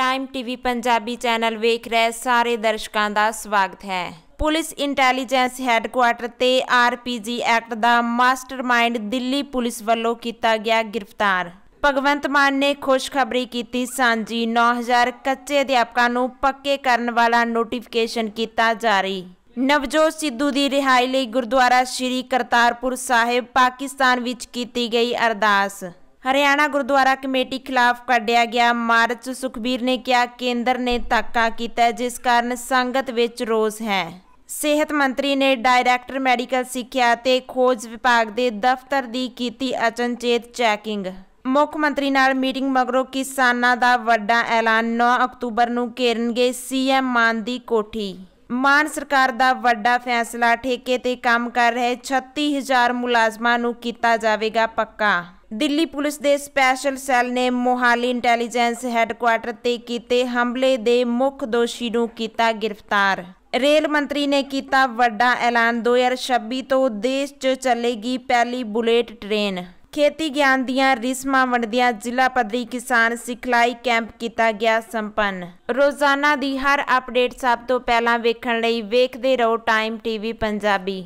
time TV Punjabi channel ਵੇਖ ਰਹੇ ਸਾਰੇ ਦਰਸ਼ਕਾਂ ਦਾ ਸਵਾਗਤ ਹੈ ਪੁਲਿਸ ਇੰਟੈਲੀਜੈਂਸ ਹੈੱਡਕੁਆਰਟਰ ਤੇ ਆਰਪੀਜੀ ਐਕਟ ਦਾ ਮਾਸਟਰਮਾਈਂਡ ਦਿੱਲੀ ਪੁਲਿਸ ਵੱਲੋਂ ਕੀਤਾ ਗਿਆ ਗ੍ਰਿਫਤਾਰ ਭਗਵੰਤ ਮਾਨ ਨੇ ਖੁਸ਼ਖਬਰੀ ਕੀਤੀ ਸਾਂਝੀ 9000 ਕੱਚੇ ਅਧਿਆਪਕਾਂ ਨੂੰ ਪੱਕੇ ਕਰਨ ਵਾਲਾ ਨੋਟੀਫਿਕੇਸ਼ਨ ਕੀਤਾ ਜਾਰੀ ਨਵਜੋਤ ਸਿੱਧੂ ਦੀ ਰਿਹਾਈ ਲਈ ਗੁਰਦੁਆਰਾ ਸ਼੍ਰੀ ਕਰਤਾਰਪੁਰ ਸਾਹਿਬ ਪਾਕਿਸਤਾਨ ਵਿੱਚ ਕੀਤੀ ਗਈ ਅਰਦਾਸ ਹਰਿਆਣਾ ਗੁਰਦੁਆਰਾ ਕਮੇਟੀ ਖਿਲਾਫ ਕੱਢਿਆ ਗਿਆ ਮਾਰਚ ਸੁਖਬੀਰ ਨੇ ਕਿਹਾ ਕੇਂਦਰ ਨੇ ਤਾਕਾ ਕੀਤਾ ਜਿਸ ਕਾਰਨ ਸੰਗਤ ਵਿੱਚ ਰੋਸ ਹੈ ਸਿਹਤ ਮੰਤਰੀ ਨੇ ਡਾਇਰੈਕਟਰ ਮੈਡੀਕਲ ਸਿੱਖਿਆ ਤੇ ਖੋਜ ਵਿਭਾਗ ਦੇ ਦਫ਼ਤਰ ਦੀ ਕੀਤੀ ਅਚਨਚੇਤ ਚੈਕਿੰਗ ਮੁੱਖ ਮੰਤਰੀ ਨਾਲ ਮੀਟਿੰਗ ਮਗਰੋਂ ਕਿਸਾਨਾਂ ਦਾ ਵੱਡਾ ਐਲਾਨ 9 ਅਕਤੂਬਰ ਨੂੰ ਕਰਨਗੇ ਸੀਐਮ ਮਾਨ ਦੀ ਕੋਠੀ ਮਾਨ ਸਰਕਾਰ ਦਾ ਵੱਡਾ ਫੈਸਲਾ ਠੇਕੇ ਤੇ ਕੰਮ ਕਰ ਰਹੇ 36000 ਮੁਲਾਜ਼ਮਾਂ ਨੂੰ ਕੀਤਾ ਜਾਵੇਗਾ ਪੱਕਾ ਦਿੱਲੀ ਪੁਲਿਸ ਦੇ ਸਪੈਸ਼ਲ ਸੈੱਲ ਨੇ ਮੋਹਾਲੀ ਇੰਟੈਲੀਜੈਂਸ ਹੈੱਡਕੁਆਰਟਰ ਤੇ ਕੀਤੇ ਹਮਲੇ ਦੇ ਮੁੱਖ ਦੋਸ਼ੀ ਨੂੰ ਕੀਤਾ ਗ੍ਰਿਫਤਾਰ ਰੇਲ ਮੰਤਰੀ ਨੇ ਕੀਤਾ ਵੱਡਾ ਐਲਾਨ 2026 ਤੋਂ ਦੇਸ਼ 'ਚ ਚੱਲੇਗੀ ਪਹਿਲੀ ਬੁਲੇਟ ਟ੍ਰੇਨ ਖੇਤੀ ਗਿਆਨ ਦੀਆਂ ਰਿਸਮਾਂ ਵੰਡਦਿਆਂ ਜ਼ਿਲ੍ਹਾ ਪੱਧਰੀ ਕਿਸਾਨ ਸਿਖਲਾਈ ਕੈਂਪ ਕੀਤਾ ਗਿਆ ਸੰਪੰਨ ਰੋਜ਼ਾਨਾ ਦੀ ਹਰ ਅਪਡੇਟ ਸਭ ਤੋਂ ਪਹਿਲਾਂ ਵੇਖਣ ਲਈ ਵੇਖਦੇ ਰਹੋ ਟਾਈਮ ਟੀਵੀ ਪੰਜਾਬੀ